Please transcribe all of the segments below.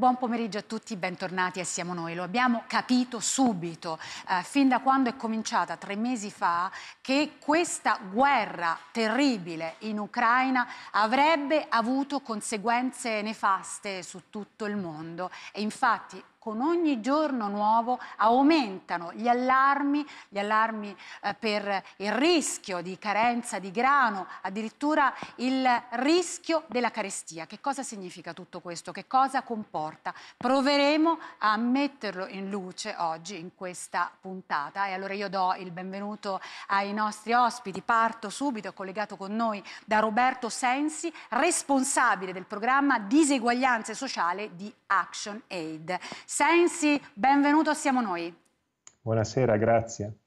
Buon pomeriggio a tutti, bentornati a Siamo Noi. Lo abbiamo capito subito, eh, fin da quando è cominciata tre mesi fa, che questa guerra terribile in Ucraina avrebbe avuto conseguenze nefaste su tutto il mondo. E infatti con ogni giorno nuovo aumentano gli allarmi, gli allarmi eh, per il rischio di carenza di grano, addirittura il rischio della carestia. Che cosa significa tutto questo? Che cosa comporta? Proveremo a metterlo in luce oggi in questa puntata e allora io do il benvenuto ai nostri ospiti. Parto subito, collegato con noi da Roberto Sensi, responsabile del programma Diseguaglianze Sociali di Action Aid. Sensi, benvenuto, siamo noi. Buonasera, grazie.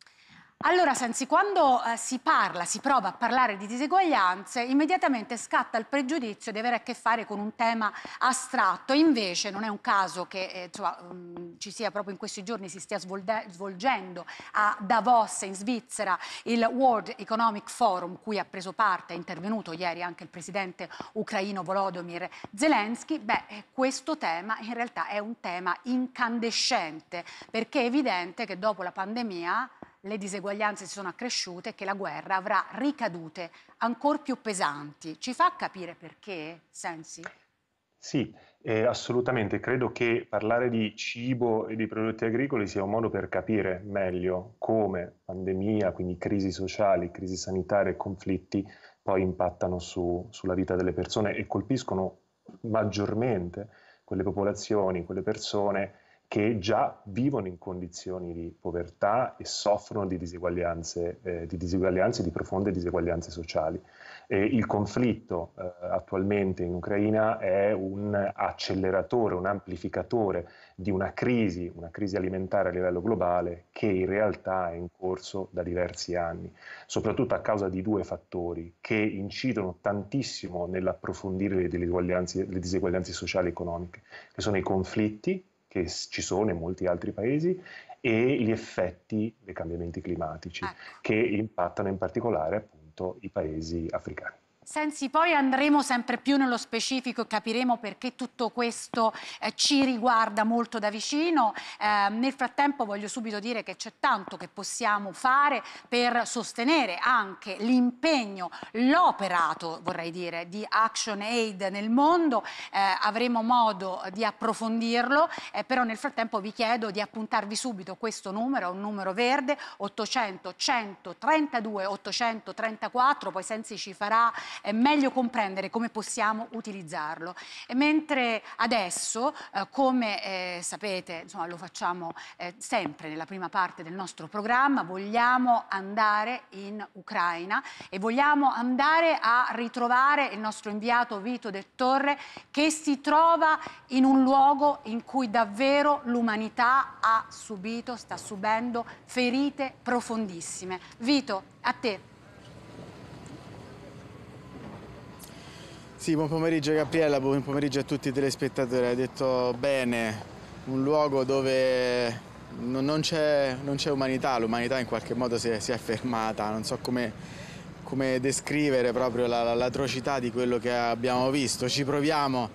Allora, Sensi, quando eh, si parla, si prova a parlare di diseguaglianze, immediatamente scatta il pregiudizio di avere a che fare con un tema astratto. Invece non è un caso che eh, insomma, um, ci sia proprio in questi giorni, si stia svolgendo a Davos, in Svizzera, il World Economic Forum, cui ha preso parte, è intervenuto ieri anche il presidente ucraino Volodymyr Zelensky. Beh, eh, questo tema in realtà è un tema incandescente, perché è evidente che dopo la pandemia le diseguaglianze si sono accresciute e che la guerra avrà ricadute ancora più pesanti. Ci fa capire perché, Sensi? Sì, eh, assolutamente. Credo che parlare di cibo e di prodotti agricoli sia un modo per capire meglio come pandemia, quindi crisi sociali, crisi sanitarie, e conflitti poi impattano su, sulla vita delle persone e colpiscono maggiormente quelle popolazioni, quelle persone che già vivono in condizioni di povertà e soffrono di diseguaglianze, eh, di, diseguaglianze di, profonde diseguaglianze sociali. E il conflitto eh, attualmente in Ucraina è un acceleratore, un amplificatore di una crisi, una crisi alimentare a livello globale che in realtà è in corso da diversi anni, soprattutto a causa di due fattori che incidono tantissimo nell'approfondire le diseguaglianze, le diseguaglianze sociali e economiche, che sono i conflitti che ci sono in molti altri paesi e gli effetti dei cambiamenti climatici ecco. che impattano in particolare appunto i paesi africani. Sensi, poi andremo sempre più nello specifico e capiremo perché tutto questo eh, ci riguarda molto da vicino. Eh, nel frattempo voglio subito dire che c'è tanto che possiamo fare per sostenere anche l'impegno, l'operato, vorrei dire, di Action Aid nel mondo. Eh, avremo modo di approfondirlo, eh, però nel frattempo vi chiedo di appuntarvi subito questo numero, un numero verde, 800 132 834, poi Sensi ci farà eh, meglio comprendere come possiamo utilizzarlo. E mentre adesso, eh, come eh, sapete, insomma, lo facciamo eh, sempre nella prima parte del nostro programma, vogliamo andare in Ucraina e vogliamo andare a ritrovare il nostro inviato Vito De Torre che si trova in un luogo in cui davvero l'umanità ha subito, sta subendo ferite profondissime. Vito, a te. Sì, buon pomeriggio Gabriella, buon pomeriggio a tutti i telespettatori. Hai detto bene, un luogo dove non c'è, umanità, l'umanità in qualche modo si è, si è, fermata, non so come, come descrivere proprio l'atrocità la, di quello che abbiamo visto. Ci proviamo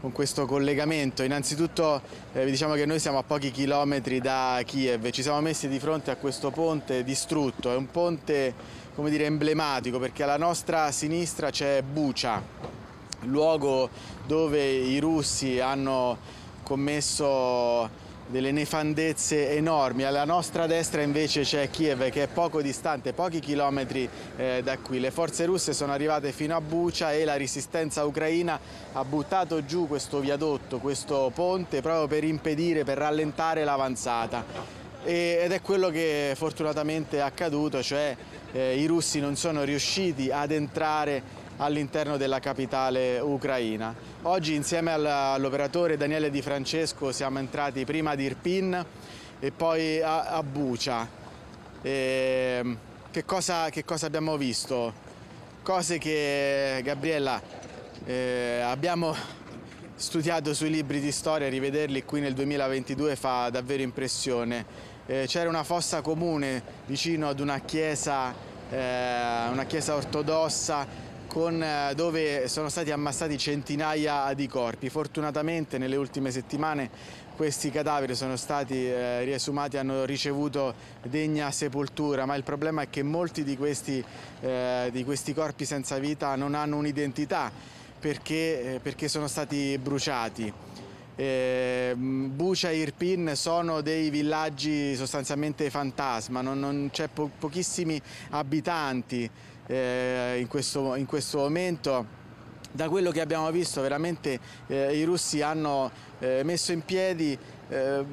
con questo collegamento. Innanzitutto eh, diciamo che noi siamo a pochi chilometri da Kiev, ci siamo messi di fronte a questo ponte distrutto, è un ponte come dire emblematico perché alla nostra sinistra c'è Bucia luogo dove i russi hanno commesso delle nefandezze enormi. Alla nostra destra invece c'è Kiev che è poco distante, pochi chilometri eh, da qui. Le forze russe sono arrivate fino a Bucia e la resistenza ucraina ha buttato giù questo viadotto, questo ponte proprio per impedire, per rallentare l'avanzata. Ed è quello che fortunatamente è accaduto, cioè eh, i russi non sono riusciti ad entrare all'interno della capitale ucraina. Oggi insieme all'operatore Daniele Di Francesco siamo entrati prima ad Irpin e poi a, a Bucia. E, ehm, che, cosa, che, cosa, abbiamo visto? Cose che Gabriella eh, abbiamo studiato sui libri di storia, rivederli qui nel 2022 fa davvero impressione. Eh, C'era una fossa comune vicino ad una chiesa, eh, una chiesa ortodossa con, eh, dove sono stati ammassati centinaia di corpi. Fortunatamente nelle ultime settimane questi cadaveri sono stati eh, riesumati, hanno ricevuto degna sepoltura, ma il problema è che molti di questi, eh, di questi corpi senza vita non hanno un'identità perché, eh, perché sono stati bruciati. Eh, Bucia e Irpin sono dei villaggi sostanzialmente fantasma, non, non c'è po pochissimi abitanti eh, in, questo, in questo momento da quello che abbiamo visto veramente eh, i russi hanno eh, messo in piedi, eh,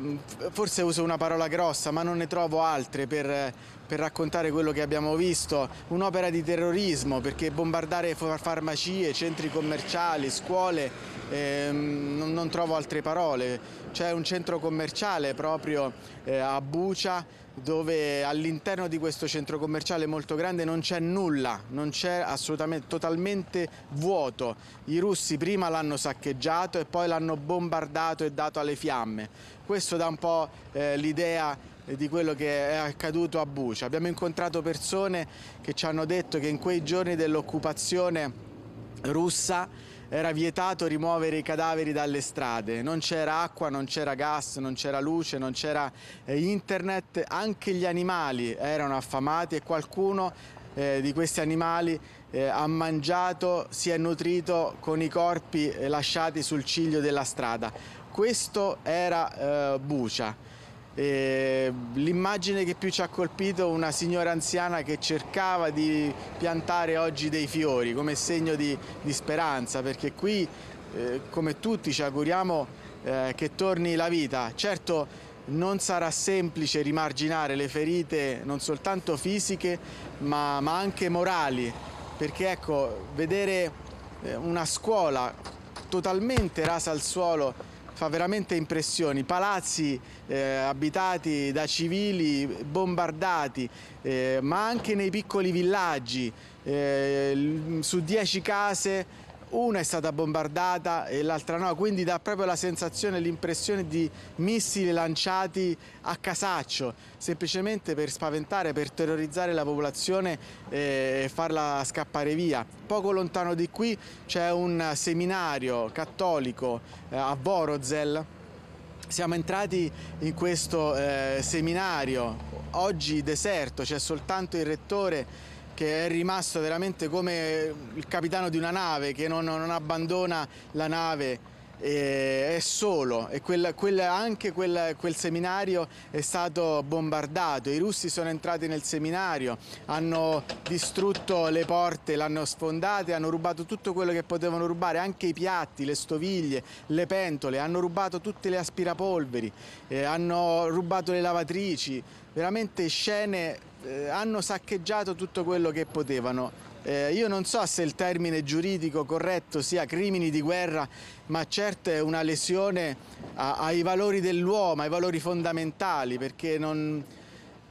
forse uso una parola grossa ma non ne trovo altre per per raccontare quello che abbiamo visto, un'opera di terrorismo perché bombardare farmacie, centri commerciali, scuole, ehm, non, non, trovo altre parole. C'è un centro commerciale proprio eh, a Bucia dove all'interno di questo centro commerciale molto grande non c'è nulla, non c'è assolutamente, totalmente vuoto. I russi prima l'hanno saccheggiato e poi l'hanno bombardato e dato alle fiamme. Questo dà un po' eh, l'idea di quello che è accaduto a Bucia. Abbiamo incontrato persone che ci hanno detto che in quei giorni dell'occupazione russa era vietato rimuovere i cadaveri dalle strade, non c'era acqua, non c'era gas, non c'era luce, non c'era eh, internet, anche gli animali erano affamati e qualcuno eh, di questi animali eh, ha mangiato, si è nutrito con i corpi eh, lasciati sul ciglio della strada. Questo era eh, Bucia. L'immagine che più ci ha colpito è una signora anziana che cercava di piantare oggi dei fiori come segno di, di speranza perché qui eh, come tutti ci auguriamo eh, che torni la vita. Certo non sarà semplice rimarginare le ferite non soltanto fisiche ma, ma anche morali perché ecco vedere eh, una scuola totalmente rasa al suolo fa veramente impressioni, palazzi eh, abitati da civili, bombardati, eh, ma anche nei piccoli villaggi, eh, su dieci case una è stata bombardata e l'altra no, quindi dà proprio la sensazione, l'impressione di missili lanciati a casaccio, semplicemente per spaventare, per terrorizzare la popolazione eh, e farla scappare via. Poco lontano di qui c'è un seminario cattolico eh, a Vorozel, siamo entrati in questo eh, seminario, oggi deserto, c'è soltanto il rettore che è rimasto veramente come il capitano di una nave, che non, non abbandona la nave, è solo e quel, quel, anche quel, quel, seminario è stato bombardato, i russi sono entrati nel seminario, hanno distrutto le porte, l'hanno sfondate, hanno rubato tutto quello che potevano rubare, anche i piatti, le stoviglie, le pentole, hanno rubato tutte le aspirapolveri, eh, hanno rubato le lavatrici, veramente scene eh, hanno saccheggiato tutto quello che potevano. Eh, io non so se il termine giuridico corretto sia crimini di guerra, ma certo è una lesione a, ai valori dell'uomo, ai valori fondamentali, perché non,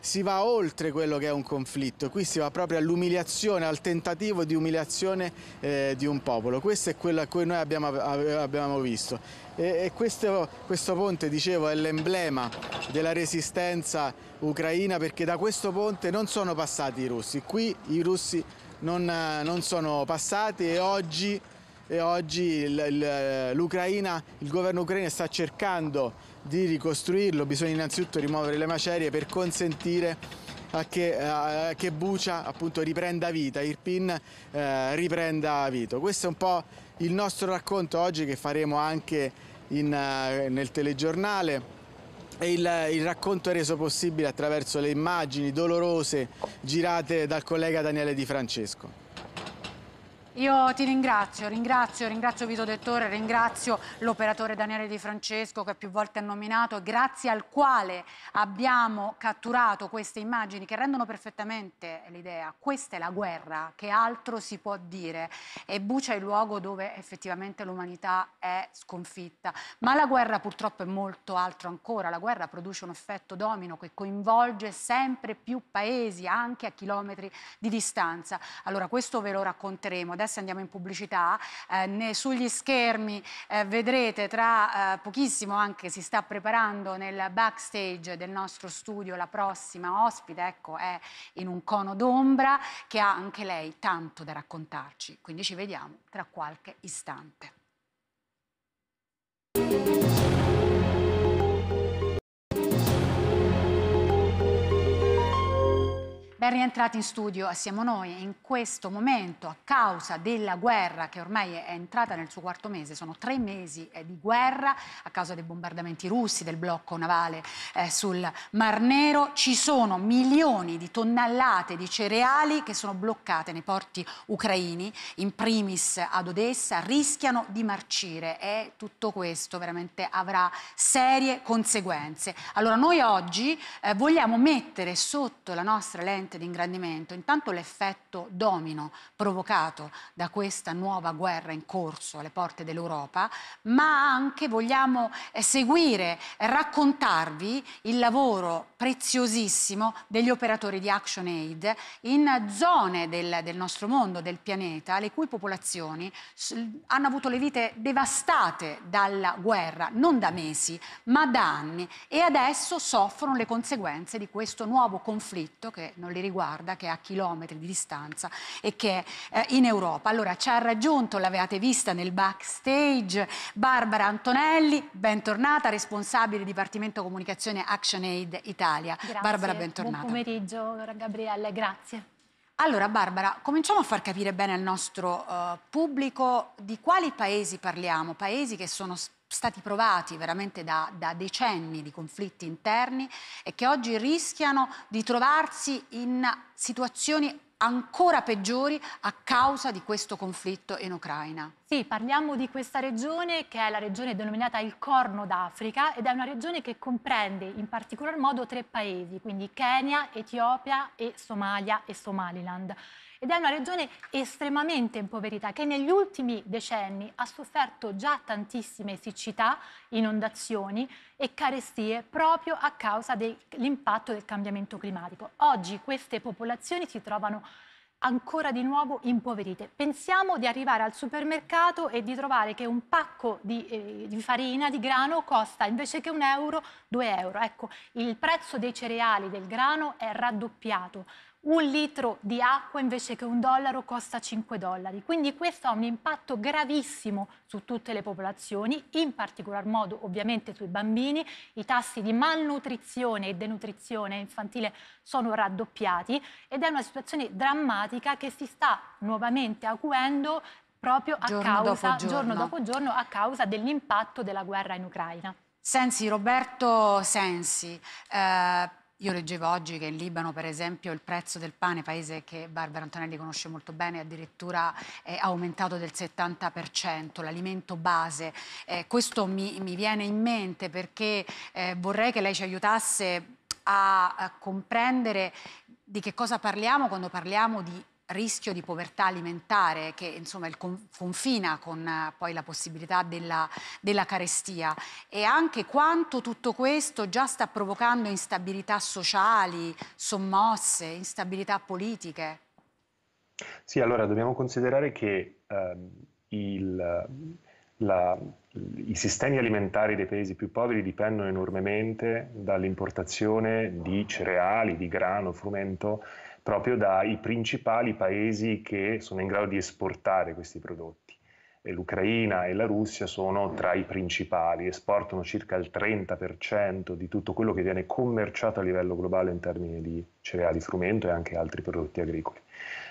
si va oltre quello che è un conflitto, qui si va proprio all'umiliazione, al tentativo di umiliazione eh, di un popolo. Questo è quello a cui noi abbiamo, abbiamo visto. E, e questo, questo, ponte, dicevo, è l'emblema della resistenza ucraina perché da questo ponte non sono passati i russi, qui i russi non, non sono passati e oggi, e oggi l'Ucraina, il governo ucraino sta cercando di ricostruirlo, bisogna innanzitutto rimuovere le macerie per consentire a che, eh, a che Bucia appunto riprenda vita, Irpin eh, riprenda vita. Questo è un po' il nostro racconto oggi che faremo anche in, eh, nel telegiornale. Il, il, racconto è reso possibile attraverso le immagini dolorose girate dal collega Daniele Di Francesco. Io ti ringrazio, ringrazio, ringrazio Vito Dettore, ringrazio l'operatore Daniele Di Francesco che più volte ha nominato, grazie al quale abbiamo catturato queste immagini che rendono perfettamente l'idea. Questa è la guerra, che altro si può dire? E Bucia è il luogo dove effettivamente l'umanità è sconfitta. Ma la guerra purtroppo è molto altro ancora, la guerra produce un effetto domino che coinvolge sempre più paesi, anche a chilometri di distanza. Allora questo ve lo racconteremo adesso andiamo in pubblicità, eh, sugli schermi eh, vedrete tra eh, pochissimo anche si sta preparando nel backstage del nostro studio la prossima ospite, ecco è in un cono d'ombra che ha anche lei tanto da raccontarci, quindi ci vediamo tra qualche istante. Ben rientrati in studio eh, siamo noi. In questo momento, a causa della guerra che ormai è entrata nel suo quarto mese, sono tre mesi eh, di guerra a causa dei bombardamenti russi, del blocco navale eh, sul Mar Nero, ci sono milioni di tonnellate di cereali che sono bloccate nei porti ucraini, in primis ad Odessa, rischiano di marcire e tutto questo veramente avrà serie conseguenze. Allora noi oggi eh, vogliamo mettere sotto la nostra lente sicuramente di ingrandimento, intanto l'effetto domino provocato da questa nuova guerra in corso alle porte dell'Europa, ma anche vogliamo eh, seguire, e raccontarvi il lavoro preziosissimo degli operatori di ActionAid in zone del, del nostro mondo, del pianeta, le cui popolazioni hanno avuto le vite devastate dalla guerra, non da mesi, ma da anni e adesso soffrono le conseguenze di questo nuovo conflitto che non li li riguarda, che è a chilometri di distanza e che è eh, in Europa. Allora ci ha raggiunto, l'avevate vista nel backstage, Barbara Antonelli, bentornata, responsabile Dipartimento Comunicazione ActionAid Italia. Grazie. Barbara, bentornata. Buon pomeriggio, Gabriele, grazie. Allora Barbara, cominciamo a far capire bene al nostro uh, pubblico di quali paesi parliamo, paesi che sono spesso stati provati veramente da, da, decenni di conflitti interni e che oggi rischiano di trovarsi in situazioni ancora peggiori a causa di questo conflitto in Ucraina. Sì, parliamo di questa regione che è la regione denominata il Corno d'Africa ed è una regione che comprende in particolar modo tre paesi, quindi Kenya, Etiopia e Somalia e Somaliland. Ed è una regione estremamente impoverita che negli ultimi decenni ha sofferto già tantissime siccità, inondazioni, e carestie proprio a causa dell'impatto del cambiamento climatico. Oggi queste popolazioni si trovano ancora di nuovo impoverite. Pensiamo di arrivare al supermercato e di trovare che un pacco di, eh, di, farina, di grano, costa invece che un euro, due euro. Ecco, il prezzo dei cereali, del grano è raddoppiato un litro di acqua invece che un dollaro costa 5 dollari. Quindi questo ha un impatto gravissimo su tutte le popolazioni, in particolar modo ovviamente sui bambini. I tassi di malnutrizione e denutrizione infantile sono raddoppiati ed è una situazione drammatica che si sta nuovamente acuendo proprio giorno causa, dopo giorno. giorno dopo giorno, a causa dell'impatto della guerra in Ucraina. Sensi, Roberto Sensi, eh, io leggevo oggi che in Libano, per esempio, il prezzo del pane, paese che Barbara Antonelli conosce molto bene, addirittura è aumentato del 70%, l'alimento base. Eh, questo mi, mi, viene in mente perché eh, vorrei che lei ci aiutasse a, a comprendere di che cosa parliamo quando parliamo di rischio di povertà alimentare che insomma confina con eh, poi la possibilità della, della carestia e anche quanto tutto questo già sta provocando instabilità sociali, sommosse, instabilità politiche. Sì, allora dobbiamo considerare che ehm, il, la, i sistemi alimentari dei paesi più poveri dipendono enormemente dall'importazione di cereali, di grano, frumento proprio dai principali paesi che sono in grado di esportare questi prodotti. E L'Ucraina e la Russia sono tra i principali, esportano circa il 30% di tutto quello che viene commerciato a livello globale in termini di cereali, frumento e anche altri prodotti agricoli.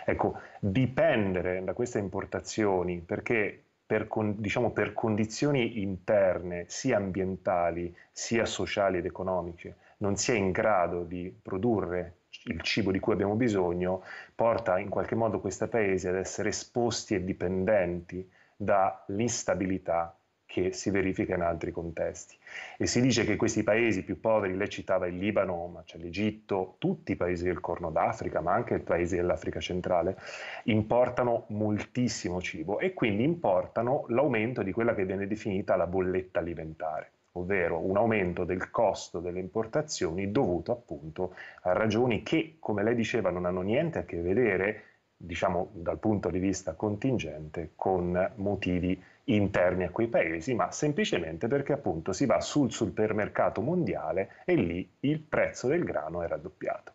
Ecco, dipendere da queste importazioni perché per, diciamo, per, condizioni interne, sia ambientali, sia sociali ed economiche, non si è in grado di produrre il cibo di cui abbiamo bisogno, porta in qualche modo questi paesi ad essere esposti e dipendenti dall'instabilità che si verifica in altri contesti. E si dice che questi paesi più poveri, lei citava il Libano, ma c'è l'Egitto, tutti i paesi del Corno d'Africa, ma anche i paesi dell'Africa centrale, importano moltissimo cibo e quindi importano l'aumento di quella che viene definita la bolletta alimentare ovvero un aumento del costo delle importazioni dovuto appunto a ragioni che, come lei diceva, non hanno niente a che vedere, diciamo dal punto di vista contingente, con motivi interni a quei paesi, ma semplicemente perché appunto si va sul supermercato mondiale e lì il prezzo del grano è raddoppiato.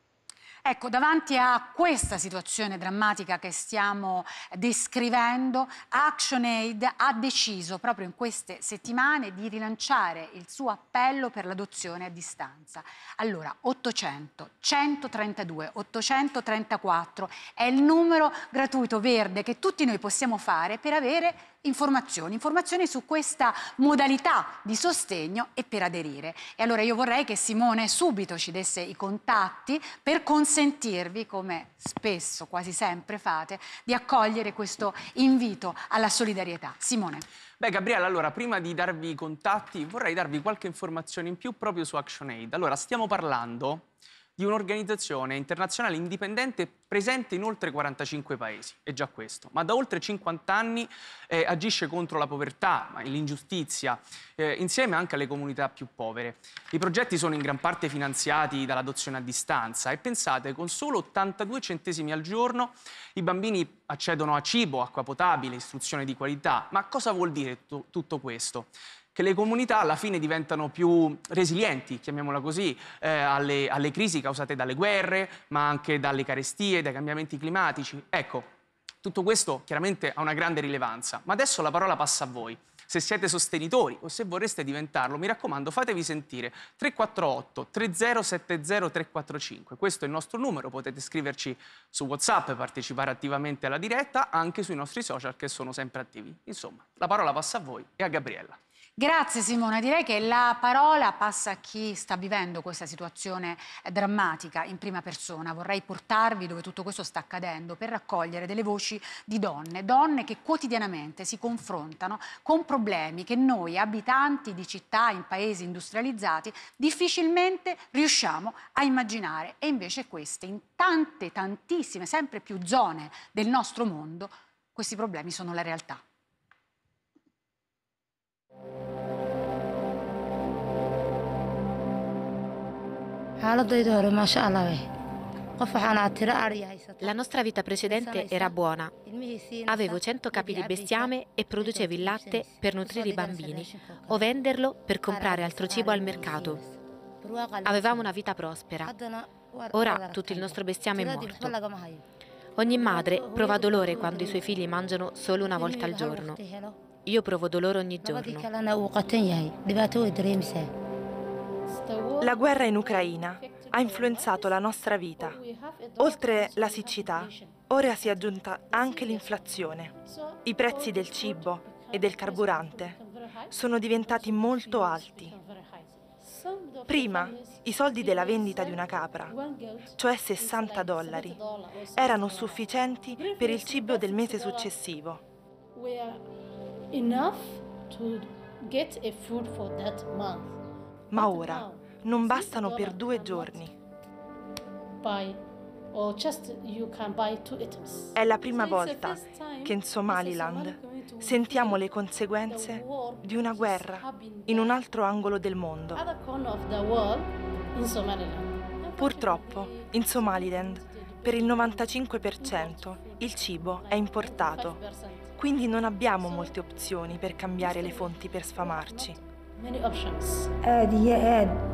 Ecco, davanti a questa situazione drammatica che stiamo descrivendo, ActionAid ha deciso proprio in queste settimane di rilanciare il suo appello per l'adozione a distanza. Allora, 800 132 834 è il numero gratuito verde che tutti noi possiamo fare per avere informazioni, informazioni su questa modalità di sostegno e per aderire. E allora io vorrei che Simone subito ci desse i contatti per consentirvi, come spesso, quasi sempre fate, di accogliere questo invito alla solidarietà. Simone. Beh, Gabriele, allora, prima di darvi i contatti, vorrei darvi qualche informazione in più proprio su ActionAid. Allora, stiamo parlando di un'organizzazione internazionale indipendente presente in oltre 45 paesi, è già questo, ma da oltre 50 anni eh, agisce contro la povertà, l'ingiustizia, eh, insieme anche alle comunità più povere. I progetti sono in gran parte finanziati dall'adozione a distanza e pensate, con solo 82 centesimi al giorno i bambini accedono a cibo, acqua potabile, istruzione di qualità. Ma cosa vuol dire tutto questo? che le comunità alla fine diventano più resilienti, chiamiamola così, eh, alle, alle crisi causate dalle guerre, ma anche dalle carestie, dai cambiamenti climatici. Ecco, tutto questo chiaramente ha una grande rilevanza, ma adesso la parola passa a voi. Se siete sostenitori o se vorreste diventarlo, mi raccomando, fatevi sentire 348 3070 345. Questo è il nostro numero, potete scriverci su WhatsApp, partecipare attivamente alla diretta, anche sui nostri social che sono sempre attivi. Insomma, la parola passa a voi e a Gabriella. Grazie Simone, direi che la parola passa a chi sta vivendo questa situazione eh, drammatica in prima persona. Vorrei portarvi dove tutto questo sta accadendo per raccogliere delle voci di donne, donne che quotidianamente si confrontano con problemi che noi abitanti di città in paesi industrializzati difficilmente riusciamo a immaginare e invece queste in tante tantissime, sempre più zone del nostro mondo, questi problemi sono la realtà. Eh. La nostra vita precedente era buona. Avevo 100 capi di bestiame e producevo il latte per nutrire i bambini o venderlo per comprare altro cibo al mercato. Avevamo una vita prospera. Ora tutto il nostro bestiame è morto. Ogni madre prova dolore quando i suoi figli mangiano solo una volta al giorno. Io provo dolore ogni giorno. La guerra in Ucraina ha influenzato la nostra vita. Oltre la siccità, ora si è aggiunta anche l'inflazione. I prezzi del cibo e del carburante sono diventati molto alti. Prima i soldi della vendita di una capra, cioè 60 dollari, erano sufficienti per il cibo del mese successivo enough to get a food for that month. Ma ora non bastano per due giorni. È la prima volta che in Somaliland sentiamo le conseguenze di una guerra in un altro angolo del mondo. Purtroppo in Somaliland per il 95% il cibo è importato quindi non abbiamo molte opzioni per cambiare le fonti per sfamarci.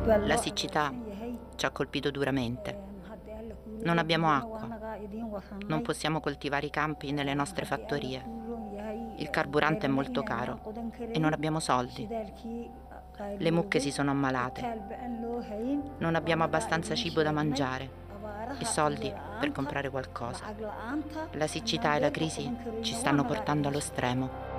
La siccità ci ha colpito duramente. Non abbiamo acqua. Non possiamo coltivare i campi nelle nostre fattorie. Il carburante è molto caro e non abbiamo soldi. Le mucche si sono ammalate. Non abbiamo abbastanza cibo da mangiare i soldi per comprare qualcosa. La siccità e la crisi ci stanno portando allo stremo.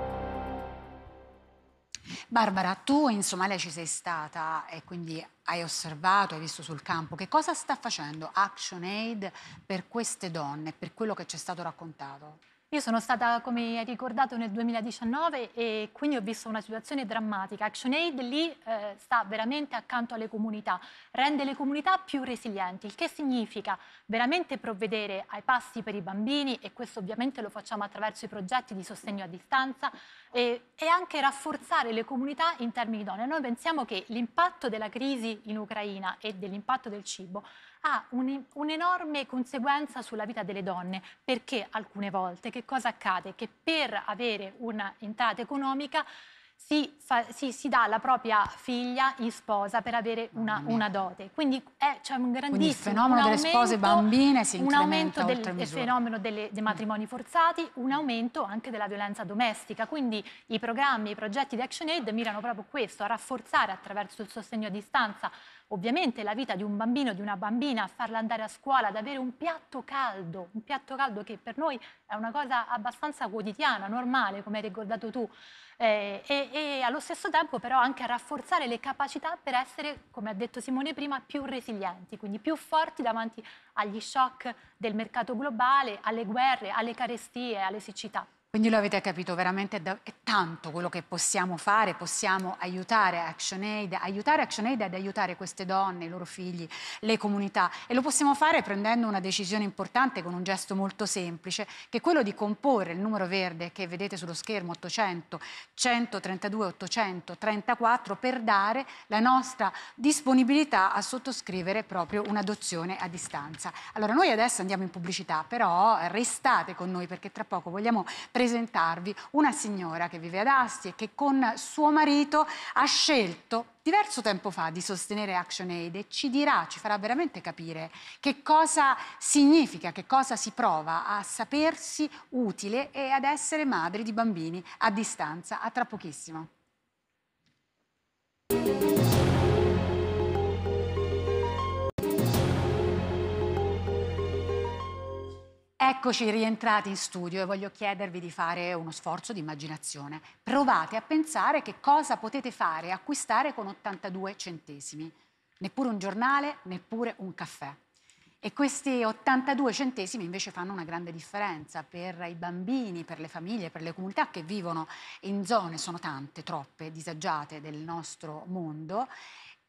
Barbara, tu in Somalia ci sei stata e quindi hai osservato, hai visto sul campo, che cosa sta facendo ActionAid per queste donne, per quello che ci è stato raccontato? Io sono stata, come hai ricordato, nel 2019 e quindi ho visto una situazione drammatica. ActionAid lì eh, sta veramente accanto alle comunità, rende le comunità più resilienti, il che significa veramente provvedere ai pasti per i bambini e questo ovviamente lo facciamo attraverso i progetti di sostegno a distanza e, e anche rafforzare le comunità in termini donne. Noi pensiamo che l'impatto della crisi in Ucraina e dell'impatto del cibo ha un'enorme un conseguenza sulla vita delle donne, perché alcune volte che cosa accade? Che per avere un'entrata economica si, fa, si, si, dà la propria figlia in sposa per avere una, una dote. Quindi c'è cioè un grandissimo Quindi il fenomeno aumento, delle spose bambine si un aumento del, del fenomeno delle, dei matrimoni forzati, un mm. aumento anche della violenza domestica. Quindi i programmi, i progetti di ActionAid mirano proprio questo, a rafforzare attraverso il sostegno a distanza ovviamente la vita di un bambino, di una bambina, farla andare a scuola, ad avere un piatto caldo, un piatto caldo che per noi è una cosa abbastanza quotidiana, normale, come hai ricordato tu, eh, e, e, allo stesso tempo però anche a rafforzare le capacità per essere, come ha detto Simone prima, più resilienti, quindi più forti davanti agli shock del mercato globale, alle guerre, alle carestie, alle siccità. Quindi lo avete capito, veramente è tanto quello che possiamo fare, possiamo aiutare ActionAid, aiutare ActionAid ad aiutare queste donne, i loro figli, le comunità e lo possiamo fare prendendo una decisione importante con un gesto molto semplice che è quello di comporre il numero verde che vedete sullo schermo 800 132 834 per dare la nostra disponibilità a sottoscrivere proprio un'adozione a distanza. Allora noi adesso andiamo in pubblicità, però restate con noi perché tra poco vogliamo presentare presentarvi una signora che vive ad Asti e che con suo marito ha scelto diverso tempo fa di sostenere ActionAid e ci dirà, ci farà veramente capire che cosa significa, che cosa si prova a sapersi utile e ad essere madri di bambini a distanza. A tra pochissimo. Eccoci rientrati in studio e voglio chiedervi di fare uno sforzo di immaginazione. Provate a pensare che cosa potete fare e acquistare con 82 centesimi. Neppure un giornale, neppure un caffè. E questi 82 centesimi invece fanno una grande differenza per i bambini, per le famiglie, per le comunità che vivono in zone, sono tante, troppe, disagiate del nostro mondo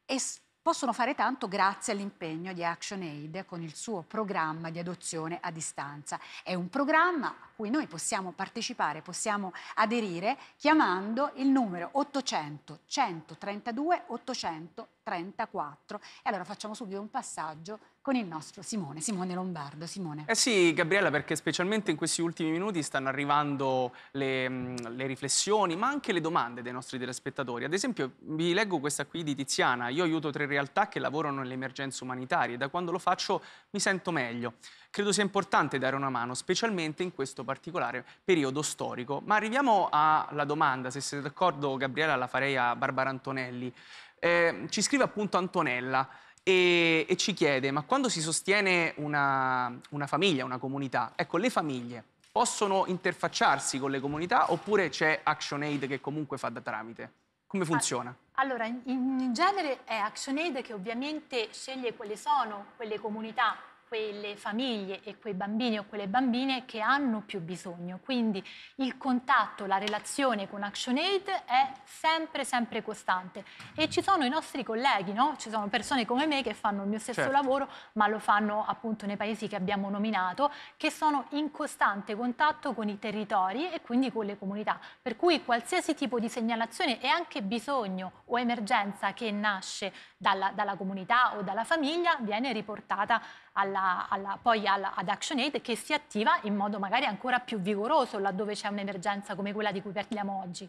e possono fare tanto grazie all'impegno di ActionAid con il suo programma di adozione a distanza. È un programma a cui noi possiamo partecipare, possiamo aderire chiamando il numero 800 132 834. E allora facciamo subito un passaggio con il nostro Simone, Simone Lombardo. Simone. Eh sì, Gabriella, perché specialmente in questi ultimi minuti stanno arrivando le, le, riflessioni, ma anche le domande dei nostri telespettatori. Ad esempio, vi leggo questa qui di Tiziana. Io aiuto tre realtà che lavorano nelle emergenze umanitarie. e Da quando lo faccio mi sento meglio. Credo sia importante dare una mano, specialmente in questo particolare periodo storico. Ma arriviamo alla domanda, se siete d'accordo, Gabriella, la farei a Barbara Antonelli. Eh, ci scrive appunto Antonella e, e, ci chiede, ma quando si sostiene una, una famiglia, una comunità, ecco, le famiglie possono interfacciarsi con le comunità oppure c'è ActionAid che comunque fa da tramite? Come ah, funziona? Allora, in, in genere è ActionAid che ovviamente sceglie quelle sono quelle comunità quelle famiglie e quei bambini o quelle bambine che hanno più bisogno. Quindi il contatto, la relazione con ActionAid è sempre, sempre costante. E ci sono i nostri colleghi, no? ci sono persone come me che fanno il mio stesso certo. lavoro, ma lo fanno appunto nei paesi che abbiamo nominato, che sono in costante contatto con i territori e quindi con le comunità. Per cui qualsiasi tipo di segnalazione e anche bisogno o emergenza che nasce dalla, dalla comunità o dalla famiglia viene riportata alla, alla, poi alla, ad ActionAid che si attiva in modo magari ancora più vigoroso laddove c'è un'emergenza come quella di cui parliamo oggi.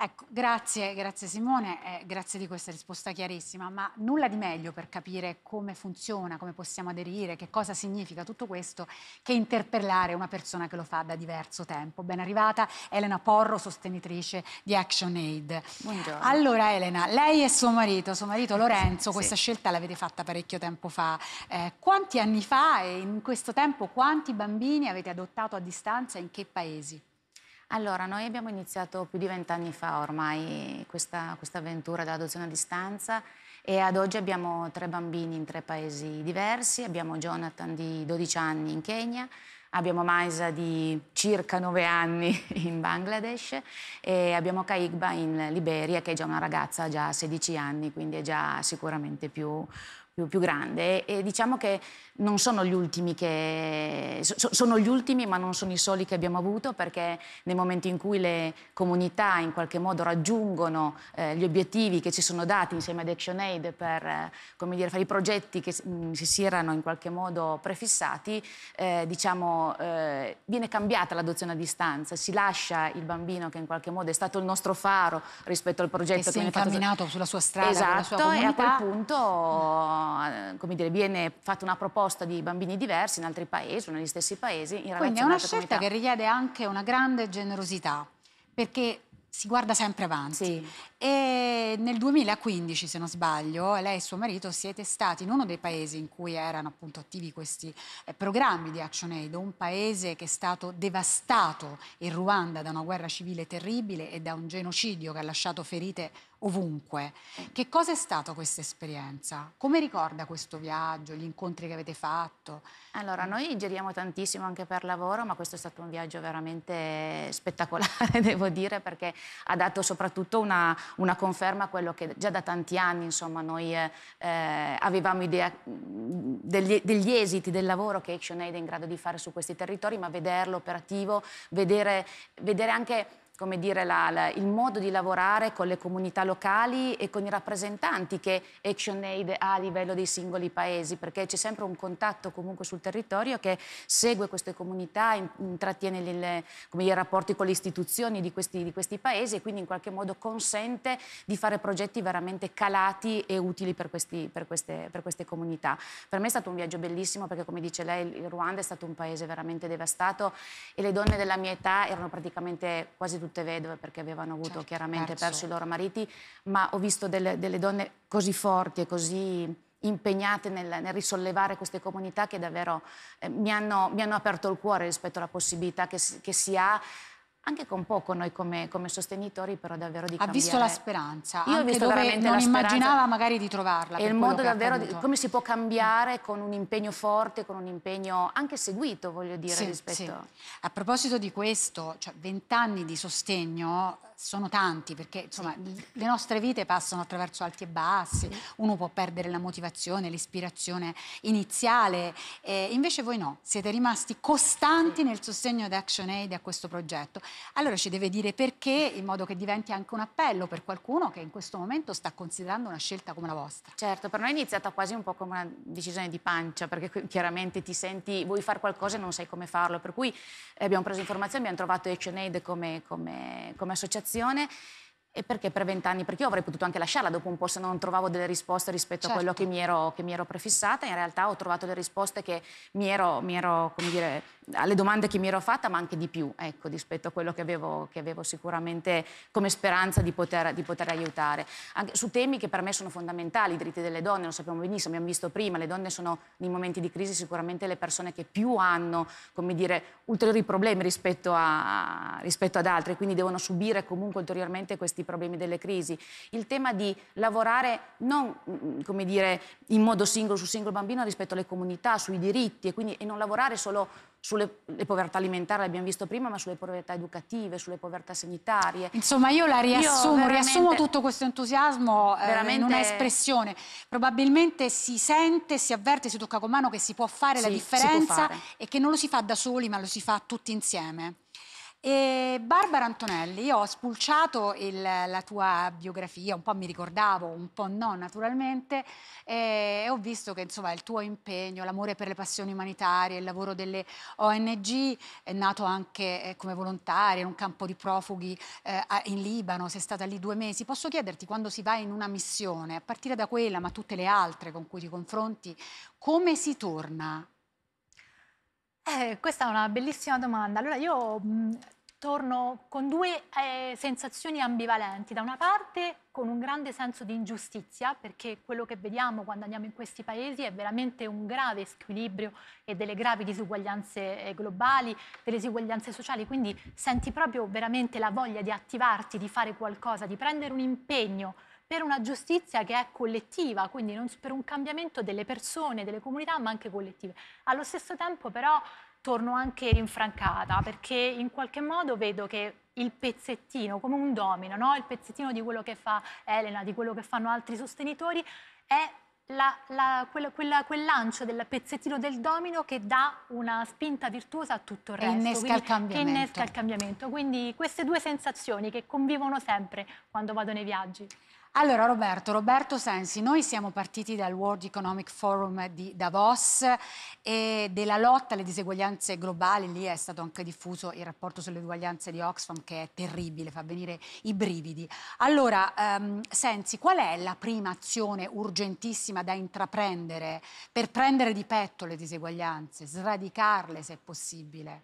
Ecco, grazie, grazie Simone, eh, grazie di questa risposta chiarissima, ma nulla di meglio per capire come funziona, come possiamo aderire, che cosa significa tutto questo che interpellare una persona che lo fa da diverso tempo. Ben arrivata Elena Porro, sostenitrice di ActionAid. Buongiorno. Allora Elena, lei e suo marito, suo marito Lorenzo, questa sì. scelta l'avete fatta parecchio tempo fa. Eh, quanti anni fa e in questo tempo quanti bambini avete adottato a distanza e in che paesi? Allora, noi abbiamo iniziato più di vent'anni fa ormai questa, questa avventura dell'adozione a distanza e ad oggi abbiamo tre bambini in tre paesi diversi. Abbiamo Jonathan di 12 anni in Kenya, abbiamo Maisa di circa 9 anni in Bangladesh e abbiamo Kaigba in Liberia che è già una ragazza, già 16 anni, quindi è già sicuramente più, più, più grande e diciamo che non sono gli ultimi che so, sono gli ultimi ma non sono i soli che abbiamo avuto perché nel momento in cui le comunità in qualche modo raggiungono eh, gli obiettivi che ci sono dati insieme ad ActionAid per eh, come dire, fare i progetti che mh, mm, si erano in qualche modo prefissati eh, diciamo eh, viene cambiata l'adozione a distanza si lascia il bambino che in qualche modo è stato il nostro faro rispetto al progetto e che si è incamminato fatto... sulla sua strada esatto sua e a quel punto eh, come dire, viene fatta una proposta di bambini diversi in altri paesi o negli stessi paesi. Quindi è una scelta comunità. che richiede anche una grande generosità, perché si guarda sempre avanti. Sì. E nel 2015, se non sbaglio, lei e suo marito siete stati in uno dei paesi in cui erano appunto attivi questi eh, programmi di Action Aid, un paese che è stato devastato in Ruanda da una guerra civile terribile e da un genocidio che ha lasciato ferite ovunque. Che cosa è stata questa esperienza? Come ricorda questo viaggio, gli incontri che avete fatto? Allora, mm. noi giriamo tantissimo anche per lavoro, ma questo è stato un viaggio veramente spettacolare, devo dire, perché ha dato soprattutto una una conferma a quello che già da tanti anni insomma, noi eh, eh avevamo idea degli, degli, esiti del lavoro che ActionAid è in grado di fare su questi territori, ma vederlo operativo, vedere, vedere anche come dire, la, la, il modo di lavorare con le comunità locali e con i rappresentanti che ActionAid ha a livello dei singoli paesi, perché c'è sempre un contatto comunque sul territorio che segue queste comunità, intrattiene i rapporti con le istituzioni di questi, di questi paesi e quindi in qualche modo consente di fare progetti veramente calati e utili per, questi, per, queste, per queste comunità. Per me è stato un viaggio bellissimo perché come dice lei il Ruanda è stato un paese veramente devastato e le donne della mia età erano praticamente quasi tutte tutte vedove perché avevano avuto certo, chiaramente perso. perso. i loro mariti, ma ho visto delle, delle donne così forti e così impegnate nel, nel, risollevare queste comunità che davvero eh, mi, hanno, mi, hanno, aperto il cuore rispetto alla possibilità che che si ha anche con poco noi come, come, sostenitori però davvero di ha cambiare. Ha visto la speranza, Io ho visto veramente non la speranza. immaginava magari di trovarla. E il modo davvero, di, come si può cambiare con un impegno forte, con un impegno anche seguito voglio dire sì, rispetto... Sì. A proposito di questo, cioè vent'anni di sostegno sono tanti perché insomma, sì. le nostre vite passano attraverso alti e bassi, uno può perdere la motivazione, l'ispirazione iniziale, eh, invece voi no, siete rimasti costanti sì. nel sostegno ad ActionAid a questo progetto. Allora ci deve dire perché, in modo che diventi anche un appello per qualcuno che in questo momento sta considerando una scelta come la vostra. Certo, per noi è iniziata quasi un po' come una decisione di pancia, perché chiaramente ti senti, vuoi fare qualcosa e non sai come farlo, per cui eh, abbiamo preso informazioni, abbiamo trovato ActionAid come, come, come associazione comunicazione e perché per vent'anni? Perché io avrei potuto anche lasciarla dopo un po' se non trovavo delle risposte rispetto certo. a quello che certo. mi, ero, che mi, ero, prefissata. In realtà ho trovato le risposte che mi ero, mi ero come dire, alle domande che mi ero fatta, ma anche di più, ecco, rispetto a quello che avevo, che avevo sicuramente come speranza di poter, di poter aiutare. Anche su temi che per me sono fondamentali, i diritti delle donne, lo sappiamo benissimo, abbiamo visto prima, le donne sono nei momenti di crisi sicuramente le persone che più hanno, come dire, ulteriori problemi rispetto, a, rispetto ad altre, quindi devono subire comunque ulteriormente questi problemi problemi delle crisi, il tema di lavorare non mm, come dire, in modo singolo su singolo bambino rispetto alle comunità, sui diritti e, quindi, e non lavorare solo sulle povertà alimentari, l'abbiamo visto prima, ma sulle povertà educative, sulle povertà sanitarie. Insomma, io la riassumo, io riassumo tutto questo entusiasmo veramente... eh, in un'espressione. Probabilmente si sente, si avverte, si tocca con mano che si può fare sì, la differenza fare. e che non lo si fa da soli, ma lo si fa tutti insieme. E Barbara Antonelli, io ho spulciato il, la tua biografia, un po' mi ricordavo, un po' no naturalmente, e ho visto che insomma il tuo impegno, l'amore per le passioni umanitarie, il lavoro delle ONG, è nato anche eh, come volontaria in un campo di profughi eh, in Libano, sei stata lì due mesi. Posso chiederti quando si va in una missione, a partire da quella ma tutte le altre con cui ti confronti, come si torna eh, questa è una bellissima domanda. Allora io mh, mm, torno con due eh, sensazioni ambivalenti. Da una parte con un grande senso di ingiustizia, perché quello che vediamo quando andiamo in questi paesi è veramente un grave squilibrio e delle gravi disuguaglianze eh, globali, delle disuguaglianze sociali, quindi senti proprio veramente la voglia di attivarti, di fare qualcosa, di prendere un impegno per una giustizia che è collettiva, quindi non, per un cambiamento delle persone, delle comunità, ma anche collettive. Allo stesso tempo però torno anche rinfrancata perché in qualche modo vedo che il pezzettino, come un domino, no? il pezzettino di quello che fa Elena, di quello che fanno altri sostenitori, è la, la, quella, quella, quel lancio del pezzettino del domino che dà una spinta virtuosa a tutto il resto. Innesca quindi, il che innesca il cambiamento. Quindi queste due sensazioni che convivono sempre quando vado nei viaggi. Allora Roberto, Roberto Sensi, noi siamo partiti dal World Economic Forum di Davos e della lotta alle diseguaglianze globali, lì è stato anche diffuso il rapporto sulle diseguaglianze di Oxfam che è terribile, fa venire i brividi. Allora um, Sensi, qual è la prima azione urgentissima da intraprendere per prendere di petto le diseguaglianze, sradicarle se possibile?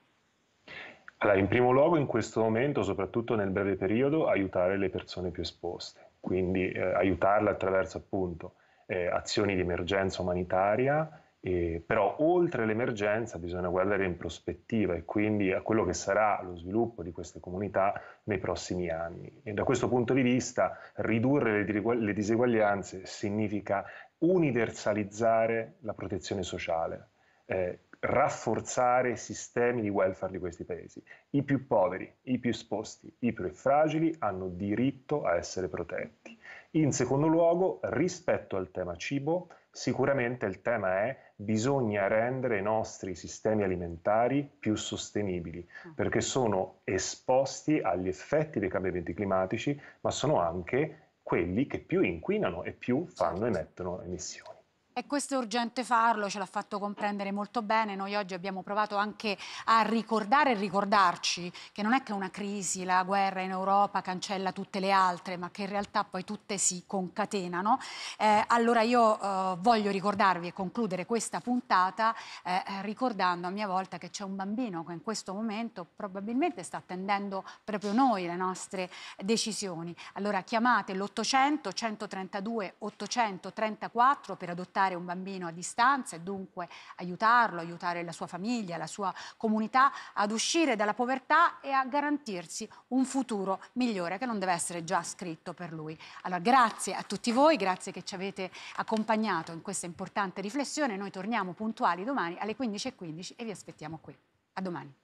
Allora, in primo luogo in questo momento, soprattutto nel breve periodo, aiutare le persone più esposte quindi eh, aiutarla attraverso appunto eh, azioni di emergenza umanitaria, eh, però oltre l'emergenza bisogna guardare in prospettiva e quindi a quello che sarà lo sviluppo di queste comunità nei prossimi anni. E da questo punto di vista ridurre le, le diseguaglianze significa universalizzare la protezione sociale. Eh, rafforzare i sistemi di welfare di questi paesi. I più poveri, i più esposti, i più fragili hanno diritto a essere protetti. In secondo luogo, rispetto al tema cibo, sicuramente il tema è bisogna rendere i nostri sistemi alimentari più sostenibili, ah. perché sono esposti agli effetti dei cambiamenti climatici, ma sono anche quelli che più inquinano e più fanno emettono certo. emissioni. E questo è urgente farlo, ce l'ha fatto comprendere molto bene. Noi oggi abbiamo provato anche a ricordare e ricordarci che non è che una crisi, la guerra in Europa cancella tutte le altre, ma che in realtà poi tutte si concatenano. Eh, allora io eh, voglio ricordarvi e concludere questa puntata eh, ricordando a mia volta che c'è un bambino che in questo momento probabilmente sta attendendo proprio noi le nostre decisioni. Allora chiamate l'800 132 834 per adottare aiutare un bambino a distanza e dunque aiutarlo, aiutare la sua famiglia, la sua comunità ad uscire dalla povertà e a garantirsi un futuro migliore che non deve essere già scritto per lui. Allora grazie a tutti voi, grazie che ci avete accompagnato in questa importante riflessione. Noi torniamo puntuali domani alle 15.15 e vi aspettiamo qui. A domani.